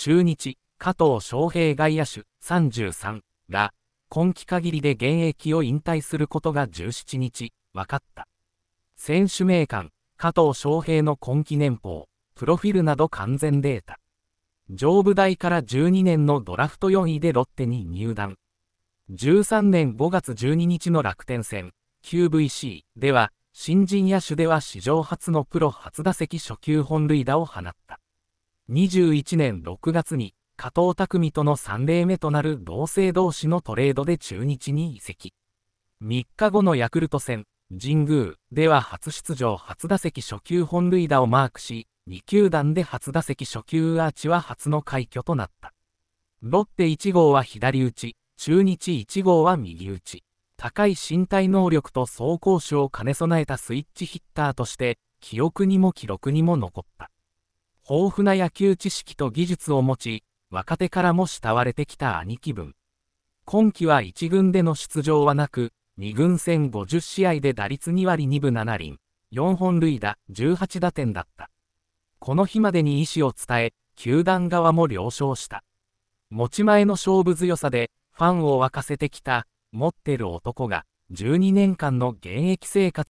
中日、加藤翔平外野手33が、今季限りで現役を引退することが17日、分かった。選手名鑑、加藤翔平の今季年俸、プロフィルなど完全データ。上部大から12年のドラフト4位でロッテに入団。13年5月12日の楽天戦、QVC では、新人野手では史上初のプロ初打席初球本塁打を放った。2 1年6月に加藤匠との3例目となる同性同士のトレードで中日に移籍。3日後のヤクルト戦、神宮では初出場初打席初球本塁打をマークし、2球団で初打席初球アーチは初の快挙となった。ロッテ1号は左打ち、中日1号は右打ち。高い身体能力と走行手を兼ね備えたスイッチヒッターとして、記憶にも記録にも残った。豊富な野球知識と技術を持ち、若手からも慕われてきた兄貴分。今季は1軍での出場はなく、2軍戦50試合で打率2割2分7厘、4本塁打、18打点だった。この日までに意思を伝え、球団側も了承した。持ち前の勝負強さで、ファンを沸かせてきた、持ってる男が、12年間の現役生活